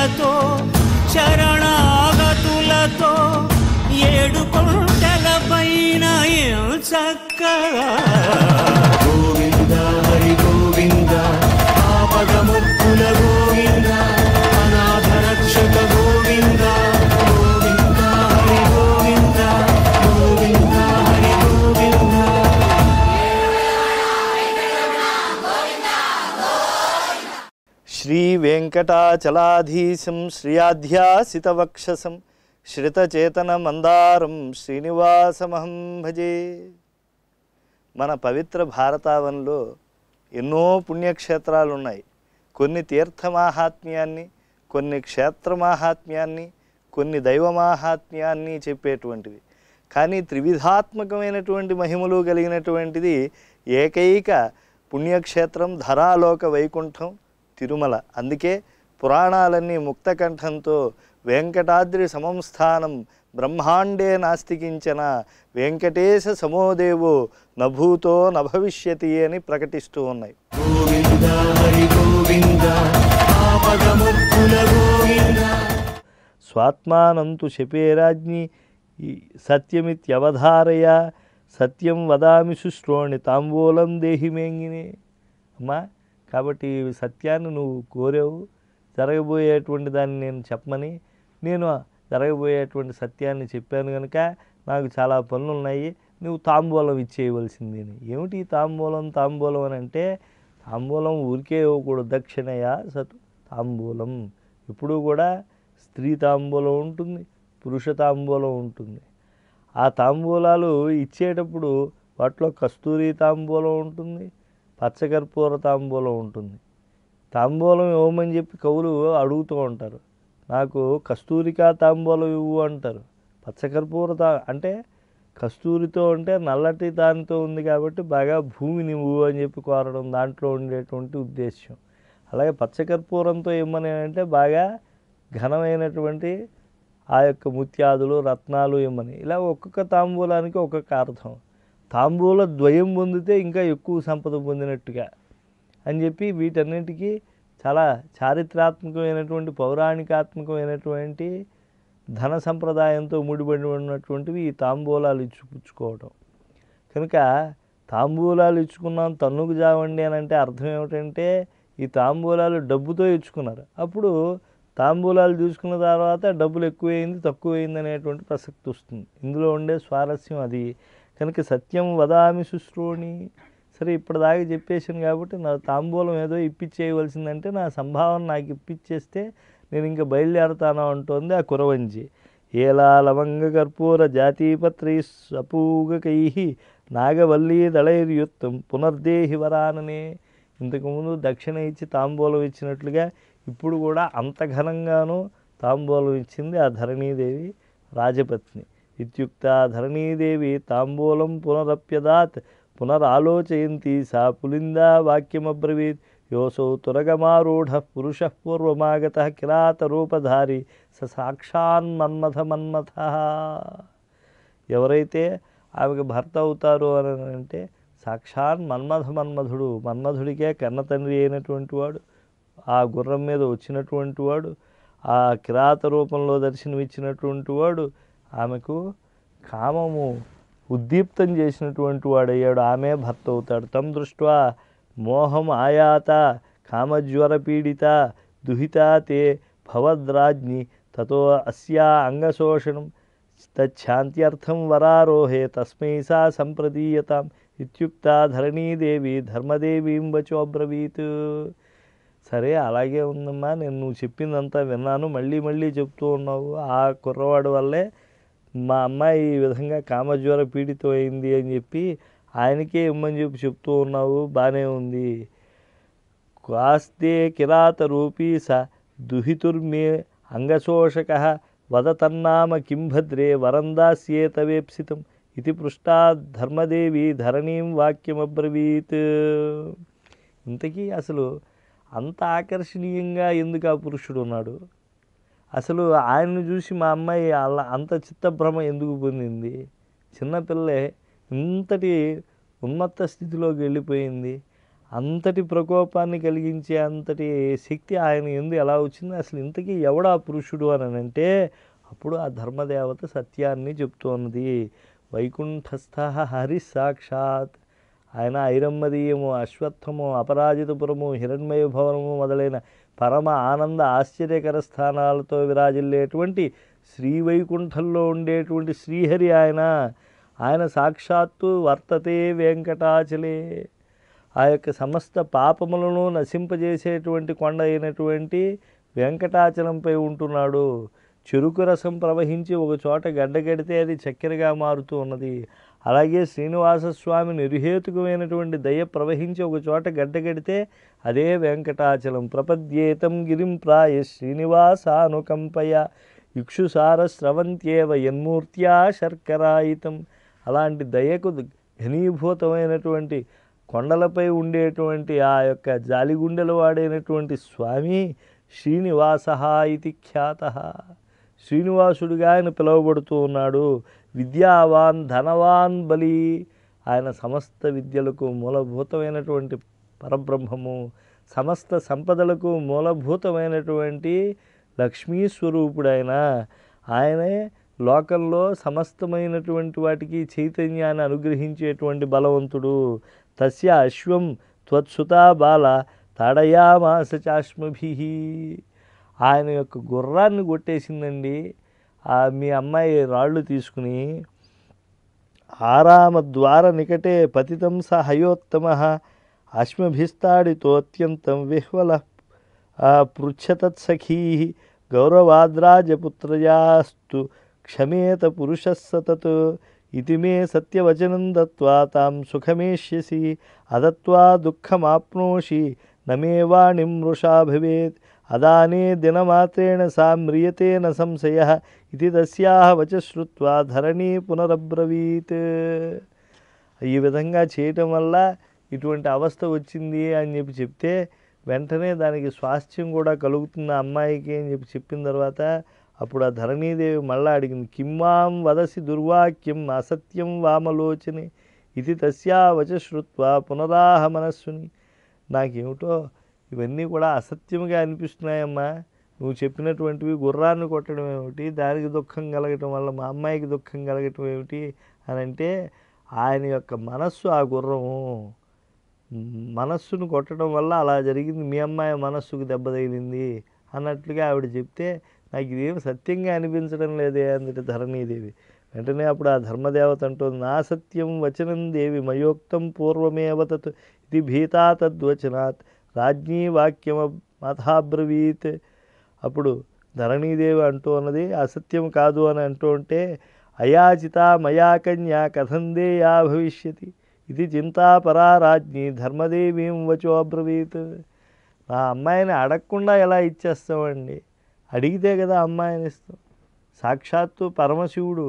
శరణాగతులతో శరణాగతులతో ఏడు కొండల పైన చక్కగా వెంకటాచలాధీశం శ్రీయాధ్యాసివక్షసం శ్రితచేతనమందారం శ్రీనివాసమహం భజే మన పవిత్ర భారతావనంలో ఎన్నో పుణ్యక్షేత్రాలు ఉన్నాయి కొన్ని తీర్థమాహాత్మ్యాన్ని కొన్ని క్షేత్రమాహాత్మ్యాన్ని కొన్ని దైవమాహాత్మ్యాన్ని చెప్పేటువంటివి కానీ త్రివిధాత్మకమైనటువంటి మహిమలు కలిగినటువంటిది ఏకైక పుణ్యక్షేత్రం ధరాలోక వైకుంఠం తిరుమల అందుకే పురాణాలన్నీ ముక్తకంఠంతో వెంకటాద్రి సమంస్థానం బ్రహ్మాండే నాస్తికించిన వెంకటేశ సమోదేవో నభూతో నభవిష్యతి అని ప్రకటిస్తూ ఉన్నాయి స్వాత్మానంతు శపేరాజ్ఞి సత్యమిత్యవధారయ సత్యం వదామి శుశ్రోణి తాంబూలం దేహిమేంగిని అమ్మా కాబట్టి సత్యాన్ని నువ్వు కోరావు జరగబోయేటువంటి దాన్ని నేను చెప్పమని నేను జరగబోయేటువంటి సత్యాన్ని చెప్పాను కనుక నాకు చాలా పనులు ఉన్నాయి నువ్వు తాంబూలం ఇచ్చేయవలసింది ఏమిటి తాంబూలం తాంబూలం అని అంటే తాంబూలం ఊరికే ఇవ్వకూడదు దక్షిణయ సత్ తాంబూలం ఇప్పుడు కూడా స్త్రీ తాంబూలం ఉంటుంది పురుష తాంబూలం ఉంటుంది ఆ తాంబూలాలు ఇచ్చేటప్పుడు వాటిలో కస్తూరి తాంబూలం ఉంటుంది పచ్చకర్పూర తాంబూలం ఉంటుంది తాంబూలం ఇవ్వమని చెప్పి కవులు అడుగుతూ ఉంటారు నాకు కస్తూరికా తాంబూలం ఇవ్వు అంటారు పచ్చకర్పూర తా అంటే కస్తూరితో అంటే నల్లటి దానితో ఉంది కాబట్టి బాగా భూమిని ఇవ్వు అని చెప్పి కోరడం దాంట్లో ఉండేటువంటి ఉద్దేశ్యం అలాగే పచ్చకర్పూరంతో ఇవ్వమని అంటే బాగా ఘనమైనటువంటి ఆ యొక్క ముత్యాదులు రత్నాలు ఇమ్మని ఇలా ఒక్కొక్క తాంబూలానికి ఒక్కొక్క అర్థం తాంబూల ద్వయం పొందితే ఇంకా ఎక్కువ సంపద పొందినట్టుగా అని చెప్పి వీటన్నిటికీ చాలా చారిత్రాత్మకమైనటువంటి పౌరాణికాత్మకమైనటువంటి ధన సంప్రదాయంతో ముడిపడి ఉన్నటువంటివి ఈ తాంబూలాలు ఇచ్చిపుచ్చుకోవడం కనుక తాంబూలాలు ఇచ్చుకున్నాం తన్నుకు జావండి అని అంటే అర్థం ఏమిటంటే ఈ తాంబూలాలు డబ్బుతో ఇచ్చుకున్నారు అప్పుడు తాంబూలాలు చూసుకున్న తర్వాత డబ్బులు ఎక్కువైంది తక్కువైంది అనేటువంటి ప్రసక్తి వస్తుంది ఇందులో ఉండే స్వారస్యం అది కనుక సత్యం వదామి శుశ్రూణి సరే ఇప్పటిదాకా చెప్పేసాను కాబట్టి నా తాంబూలం ఏదో ఇప్పించేయవలసిందంటే నా సంభావన నాకు ఇప్పించేస్తే నేను ఇంకా బయలుదేరుతాను అంటోంది ఆ కురవంజి ఏలా లవంగ కర్పూర జాతీపత్రి సపూగకై నాగవల్లి దళైర్యుత్తం పునర్దేహి వరాననే ఇంతకుముందు దక్షిణ ఇచ్చి తాంబూలం ఇచ్చినట్లుగా ఇప్పుడు కూడా అంత ఘనంగానూ తాంబూలం ఇచ్చింది ఆ ధరణీదేవి రాజపత్ని ఇత్యుక్తా ధరణీదేవి తాంబూలం పునరప్యదాత్ పునరాలోచయంతి సా పులిందా వాక్యమబ్రవీత్ యోసౌ తురగమారూఢ పురుష పూర్వమాగత కిరాత రూపధారి స సాక్షాన్ మన్మథ మన్మథ ఎవరైతే ఆమెకు భర్త అవుతారు అని అంటే సాక్షాన్ మన్మథ మన్మధుడు మన్మధుడికే కన్న తండ్రి అయినటువంటి వాడు ఆ గుర్రం మీద వచ్చినటువంటి వాడు ఆ కిరాత రూపంలో దర్శనమిచ్చినటువంటి వాడు ఆమెకు కామము ఉద్దీప్తం చేసినటువంటి వాడయ్యాడు ఆమె భర్త అవుతాడు తం దృష్ట్వా మోహం ఆయాత కామజ్వర పీడిత దుహితా తే భవద్రాజ్ఞి తతో అస్యా అంగశోషణం తచ్చాంత్యర్థం వరారోహే తస్మై సా సంప్రదీయతాం ఇత్యుక్త ధరణీదేవి ధర్మదేవీం వచోబ్రవీత్ సరే అలాగే ఉందమ్మా నేను నువ్వు చెప్పిందంతా విన్నాను మళ్ళీ మళ్ళీ చెప్తూ ఉన్నావు ఆ కుర్రవాడు వల్లే మా అమ్మాయి ఈ విధంగా కామజ్వర అయింది అని చెప్పి ఆయనకే ఇమ్మని చెప్పి చెప్తూ ఉన్నావు బాగానే ఉంది కాస్తే కిరాత రూపీ స దుహితుర్మే అంగశోషక వదతన్నామ కింభద్రే వరందాస్యేతవేప్సితం ఇది పృష్టా ధర్మదేవి ధరణీం వాక్యమబ్రవీత్ ఇంతకీ అసలు అంత ఆకర్షణీయంగా ఎందుకు ఆ పురుషుడు ఉన్నాడు అసలు ఆయన్ని చూసి మా అమ్మాయి అలా అంత చిత్తభ్రమ ఎందుకు పొందింది చిన్నపిల్లే ఇంతటి ఉన్నత స్థితిలోకి వెళ్ళిపోయింది అంతటి ప్రకోపాన్ని కలిగించే అంతటి శక్తి ఆయన ఎందు ఎలా వచ్చింది అసలు ఇంతకీ ఎవడా పురుషుడు అని అంటే అప్పుడు ఆ ధర్మదేవత సత్యాన్ని చెప్తోంది వైకుంఠస్థ హరి సాక్షాత్ ఆయన ఐరమ్మదీయము అశ్వత్థము అపరాజితపురము హిరణ్మయ భవనము మొదలైన పరమ ఆనంద ఆశ్చర్యకర స్థానాలతో విరాజిల్లేటువంటి శ్రీవైకుంఠంలో ఉండేటువంటి శ్రీహరి ఆయన ఆయన సాక్షాత్తు వర్తతే వెంకటాచలే ఆ యొక్క సమస్త పాపములను నశింపజేసేటువంటి కొండ అయినటువంటి వెంకటాచలంపై ఉంటున్నాడు చెరుకు రసం ప్రవహించి ఒక చోట గడ్డగడితే అది చక్కెరగా మారుతూ ఉన్నది అలాగే శ్రీనివాసస్వామి నిర్హేతుకమైనటువంటి దయ ప్రవహించి ఒక చోట గడ్డగడితే అదే వెంకటాచలం ప్రపద్యేతం గిరిం ప్రాయ శ్రీనివాసానుకంపయ ఇక్షుసార స్రవంత్యేవ యన్మూర్త్యా శర్కరాయితం అలాంటి దయకు ఘనీభూతమైనటువంటి కొండలపై ఉండేటువంటి ఆ యొక్క జాలిగుండెలు వాడైనటువంటి స్వామి శ్రీనివాస ఇది ఖ్యాత శ్రీనివాసుడిగా ఆయన పిలువబడుతూ ఉన్నాడు విద్యావాన్ ధనవాన్ బలి ఆయన సమస్త విద్యలకు మూలభూతమైనటువంటి పరబ్రహ్మము సమస్త సంపదలకు మూలభూతమైనటువంటి లక్ష్మీస్వరూపుడైన ఆయనే లోకంలో సమస్తమైనటువంటి వాటికి చైతన్యాన్ని అనుగ్రహించేటువంటి బలవంతుడు తస్య అశ్వం త్వత్సుతా బాల తడయామాస ఆయన యొక్క గుర్రాన్ని కొట్టేసిందండి మీ అమ్మాయి రాళ్ళు తీసుకుని ఆరామ ద్వార నికటే పతితం స హయోత్తమ అశ్మభిస్తాడితో అత్యంతం విహ్వల పృచ్ఛతత్సఖీ గౌరవాద్రాజపుత్రయాస్తు క్షమేత పురుష సతత్ ఇది మే సత్యవచనం దత్వా తాం సుఖమేష్యసి అదత్వా దుఃఖమాప్నోషి నమే వాణిం మృషా భవేత్ అదానే దినమాత్రేణ సా మ్రియతే న సంశయ ఇది తస్యా వచ శ్రుత్వా ధరణి పునరబ్రవీత్ ఈ విధంగా చేయటం వల్ల ఇటువంటి అవస్థ వచ్చింది అని చెప్పి చెప్తే వెంటనే దానికి స్వాస్థ్యం కూడా కలుగుతుంది అమ్మాయికి అని చెప్పి చెప్పిన తర్వాత అప్పుడు ఆ ధరణీదేవి మళ్ళా అడిగింది కిమ్మాం వదసి దుర్వాక్యం అసత్యం వామలోచని ఇది తస్యా వచ శ్రుత్వ పునరాహ మనస్సుని నాకేమిటో ఇవన్నీ కూడా అసత్యంగా అనిపిస్తున్నాయమ్మా నువ్వు చెప్పినటువంటివి గుర్రాన్ని కొట్టడం ఏమిటి దానికి దుఃఖం కలగటం వల్ల మా అమ్మాయికి దుఃఖం కలగటం ఏమిటి అని అంటే ఆయన యొక్క మనస్సు ఆ గుర్రం మనస్సును కొట్టడం వల్ల అలా జరిగింది మీ అమ్మాయి మనస్సుకు దెబ్బ తగిలింది అన్నట్లుగా ఆవిడ చెప్తే నాకు ఇదేం సత్యంగా అనిపించడం లేదే అందుకే ధరణీదేవి వెంటనే అప్పుడు ఆ ధర్మదేవత అంటూ నా సత్యం వచనం దేవి మయోక్తం పూర్వమేవ ఇది భీతా తద్వచనాత్ రాజ్ఞీ వాక్యమ మథాబ్రవీత్ అప్పుడు ధరణీదేవి అంటూ ఉన్నది అసత్యం కాదు అని అంటూ ఉంటే అయాచిత మయా కన్యా యా భవిష్యతి ఇది చింతాపరా రాజ్ఞి ధర్మదేవీం వచో అబ్రవీత్ నా అమ్మాయిని అడగకుండా ఎలా ఇచ్చేస్తామండి అడిగితే కదా అమ్మాయిని ఇస్తాం సాక్షాత్తు పరమశివుడు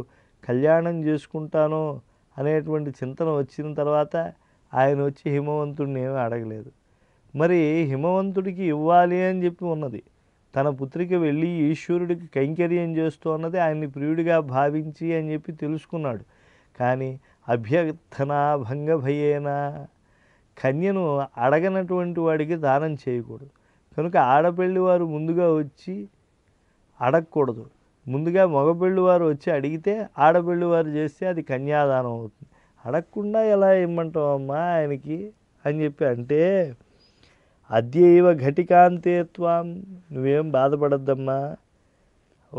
కళ్యాణం చేసుకుంటాను అనేటువంటి చింతన వచ్చిన తర్వాత ఆయన వచ్చి హిమవంతుడిని ఏమీ అడగలేదు మరి హిమవంతుడికి ఇవ్వాలి అని చెప్పి ఉన్నది తన పుత్రికి వెళ్ళి ఈశ్వరుడికి కైంకర్యం చేస్తూ అన్నది ఆయన్ని ప్రియుడిగా భావించి అని చెప్పి తెలుసుకున్నాడు కానీ అభ్యర్థనా భంగభయేనా కన్యను అడగనటువంటి వాడికి దానం చేయకూడదు కనుక ఆడపల్లి వారు ముందుగా వచ్చి అడగకూడదు ముందుగా మగపెళ్ళి వారు వచ్చి అడిగితే ఆడపల్లి వారు చేస్తే అది కన్యాదానం అవుతుంది అడగకుండా ఎలా ఇమ్మంటావమ్మా అమ్మా ఆయనకి అని చెప్పి అంటే అద్యైవ ఘటికాంతేత్వాం నువ్వేం బాధపడద్దమ్మా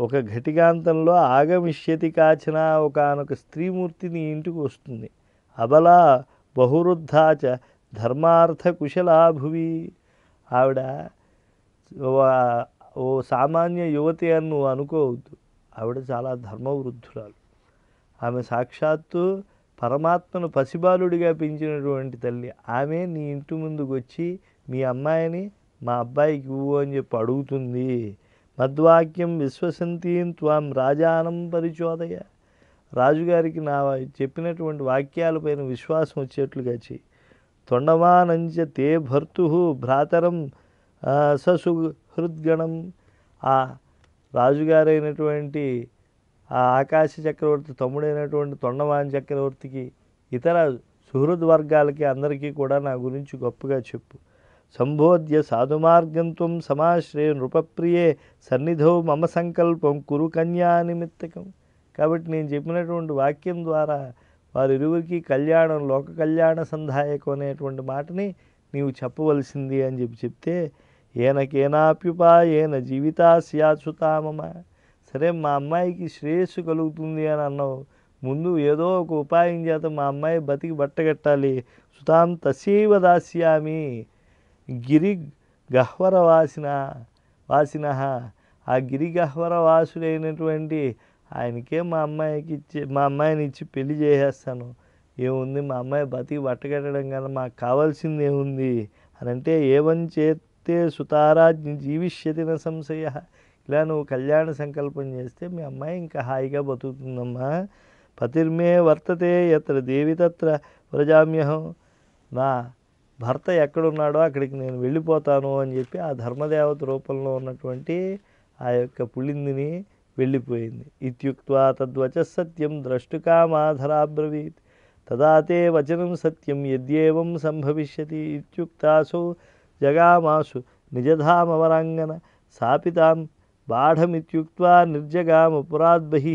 ఒక ఘటికాంతంలో ఆగమిష్యతి కాచిన ఒకనొక స్త్రీమూర్తి నీ ఇంటికి వస్తుంది అబలా బహువృద్ధాచ ధర్మార్థ కుశలాభువి ఆవిడ ఓ సామాన్య యువతి అని నువ్వు అనుకోవద్దు ఆవిడ చాలా ధర్మవృద్ధురాలు ఆమె సాక్షాత్తు పరమాత్మను పసిబాలుడిగా పెంచినటువంటి తల్లి ఆమె నీ ఇంటి ముందుకు వచ్చి మీ అమ్మాయిని మా అబ్బాయికి ఇవ్వు అని చెప్పి అడుగుతుంది మద్వాక్యం విశ్వసంతీన్ త్వాం రాజానం పరిచోదయ రాజుగారికి నా చెప్పినటువంటి వాక్యాలపైన విశ్వాసం వచ్చేట్లుగా చెయ్యి తొండమానంచ తే భర్తు భ్రాతరం ససుహృద్గణం ఆ రాజుగారైనటువంటి ఆ ఆకాశ చక్రవర్తి తమ్ముడైనటువంటి తొండమాన చక్రవర్తికి ఇతర సుహృద్ వర్గాలకి అందరికీ కూడా నా గురించి గొప్పగా చెప్పు సంబోధ్య సాధుమార్గం త్వం సమాశ్రయ నృపప్రియే సన్నిధౌ మమ సంకల్పం కురు కన్యా నిమిత్తకం కాబట్టి నేను చెప్పినటువంటి వాక్యం ద్వారా వారిరువురికి కళ్యాణం లోక కళ్యాణ సంధాయకం అనేటువంటి మాటని నీవు చెప్పవలసింది అని చెప్పి చెప్తే ఏనకేనాప్యుపాయేన జీవితాస్యాచుతామమ్మ సరే మా అమ్మాయికి శ్రేయస్సు కలుగుతుంది అని అన్నావు ముందు ఏదో ఒక ఉపాయం చేత మా అమ్మాయి బతికి బట్టగట్టాలి సుతాం తస్యవ దాస్యామి గిరి గహ్వర వాసిన వాసిన ఆ గిరి గహ్వర వాసుడైనటువంటి ఆయనకే మా అమ్మాయికి ఇచ్చి మా అమ్మాయిని ఇచ్చి పెళ్లి చేసేస్తాను ఏముంది మా అమ్మాయి బతికి బట్టగట్టడం కన్నా మాకు కావాల్సింది ఏముంది అని అంటే ఏమని చేస్తే సుతారా జీవిష్యతిన సంశయ ఇలా నువ్వు కళ్యాణ సంకల్పం చేస్తే మీ అమ్మాయి ఇంకా హాయిగా బతుకుతుందమ్మా పతిర్మే వర్తతే ఎత్ర దేవి తత్ర ప్రజామ్యహం నా భర్త ఎక్కడున్నాడో అక్కడికి నేను వెళ్ళిపోతాను అని చెప్పి ఆ ధర్మదేవత రూపంలో ఉన్నటువంటి ఆ యొక్క పులిందిని వెళ్ళిపోయింది ఇత్యుక్వా తద్వచ సత్యం ద్రష్టుకామాధరాబ్రవీత్ తదాతే వచనం సత్యం యద్యేవం సంభవిష్యతి ఇత్యుక్తాసు జగామాసు నిజధామవరాంగన సాపితాం బాఢమిత్యుక్వా నిర్జగామపురాద్బహి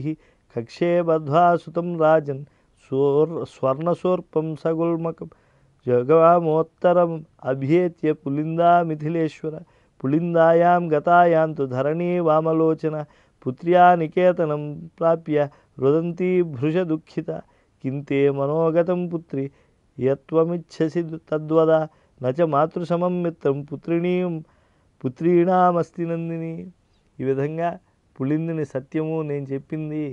కక్షే బధ్వా సుతం రాజన్ స్వర్ణసూర్పం సగుల్మకం జగవామోత్తరం అభ్యేత్య పులిందా మిథిలేశ్వర పులిందాయాం గతాయాంతు ధరణీ వామలోచన పుత్ర్యా నికేతనం ప్రాప్య రుదంతీ భృశ దుఃఖిత కింతే మనోగతం పుత్రి యత్వమిచ్చసి తద్వద నచ మాతృసమం మిత్రం పుత్రిణీ పుత్రీణామస్తి నందిని ఈ విధంగా పులిందిని సత్యము నేను చెప్పింది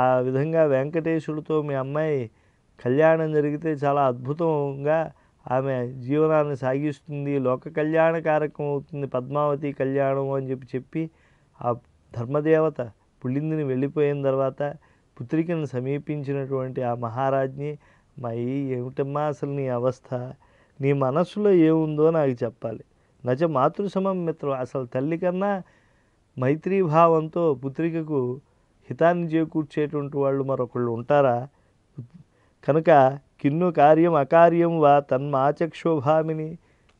ఆ విధంగా వెంకటేశ్వరుడితో మీ అమ్మాయి కళ్యాణం జరిగితే చాలా అద్భుతంగా ఆమె జీవనాన్ని సాగిస్తుంది లోక కళ్యాణ కారకం అవుతుంది పద్మావతి కళ్యాణం అని చెప్పి చెప్పి ఆ ధర్మదేవత పుళ్ళిందిని వెళ్ళిపోయిన తర్వాత పుత్రికను సమీపించినటువంటి ఆ మహారాజ్ని మై ఏమిటమ్మా అసలు నీ అవస్థ నీ మనస్సులో ఏముందో నాకు చెప్పాలి నచ మాతృసమం మిత్రం అసలు తల్లి కన్నా మైత్రీభావంతో పుత్రికకు హితాన్ని చేకూర్చేటువంటి వాళ్ళు మరొకళ్ళు ఉంటారా కనుక కిన్ను కార్యం అకార్యం వా తన్మాచక్షోభామిని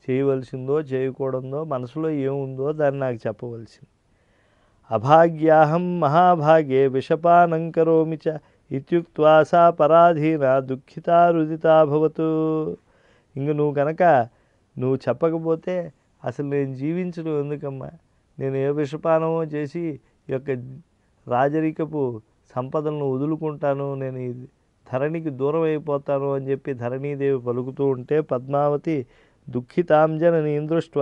చేయవలసిందో చేయకూడదో మనసులో ఏముందో దాన్ని నాకు చెప్పవలసింది అభాగ్యాహం మహాభాగ్యే విషపానం కరోమి చ పరాధీన సా పరాధీన దుఃఖితారుదితాభవతు ఇంక నువ్వు కనుక నువ్వు చెప్పకపోతే అసలు నేను జీవించడం ఎందుకమ్మా నేను ఏ విషపానమో చేసి ఈ యొక్క రాజరికపు సంపదలను వదులుకుంటాను నేను ఇది ధరణికి దూరం అయిపోతాను అని చెప్పి ధరణీదేవి పలుకుతూ ఉంటే పద్మావతి దుఃఖితాంజన నీందృష్ట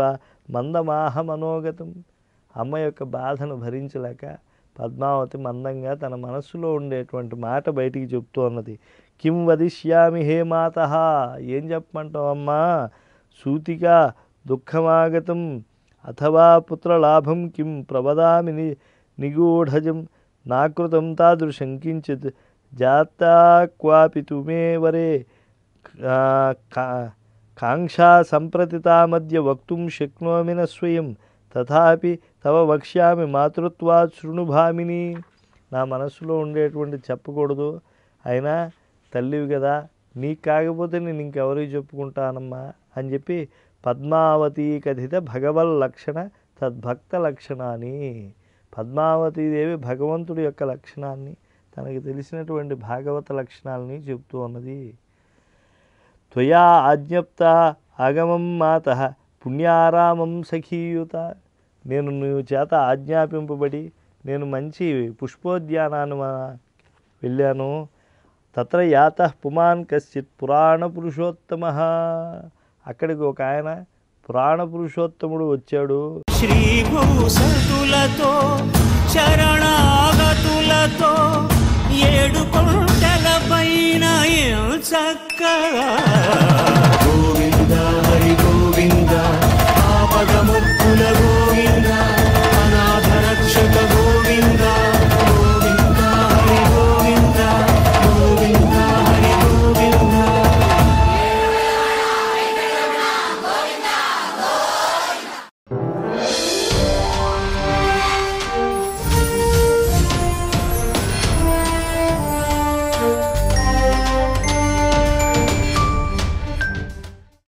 మందమాహ మనోగతం అమ్మ యొక్క బాధను భరించలేక పద్మావతి మందంగా తన మనస్సులో ఉండేటువంటి మాట బయటికి చెప్తూ ఉన్నది కిం వదిష్యామి హే మాత ఏం చెప్పమంటావమ్మా సూతిక దుఃఖమాగతం అథవా పుత్రలాభం కిం ప్రవదామి నిగూఢజం నాకృతం తాదృశం కించిత్ जाता क्वापि तुमे वरे काङ्क्षा మధ్య వక్తుం శక్నోమి న स्वयं తథాపి తవ వక్ష్యామి మాతృత్వా శృణుభామిని నా మనస్సులో ఉండేటువంటి చెప్పకూడదు అయినా తల్లివి కదా నీకు కాకపోతే నేను ఇంకెవరికి చెప్పుకుంటానమ్మా అని చెప్పి పద్మావతి కథిత భగవల్ లక్షణ తద్భక్త లక్షణాన్ని పద్మావతీదేవి భగవంతుడి యొక్క లక్షణాన్ని తనకి తెలిసినటువంటి భాగవత లక్షణాలని చెప్తూ ఉన్నది త్వయా ఆజ్ఞప్త ఆగమం మాత పుణ్యారామం సఖీయుత నేను నువ్వు చేత ఆజ్ఞాపింపబడి నేను మంచి పుష్పోద్యానాన్ని వెళ్ళాను తత్ర యాత పుమాన్ కశ్చిత్ పురాణ పురుషోత్తమ అక్కడికి ఒక ఆయన పురాణ పురుషోత్తముడు వచ్చాడు శ్రీ భూసతులతో శరణాగతులతో ఏడు కొంటల పైన చక్క భూమి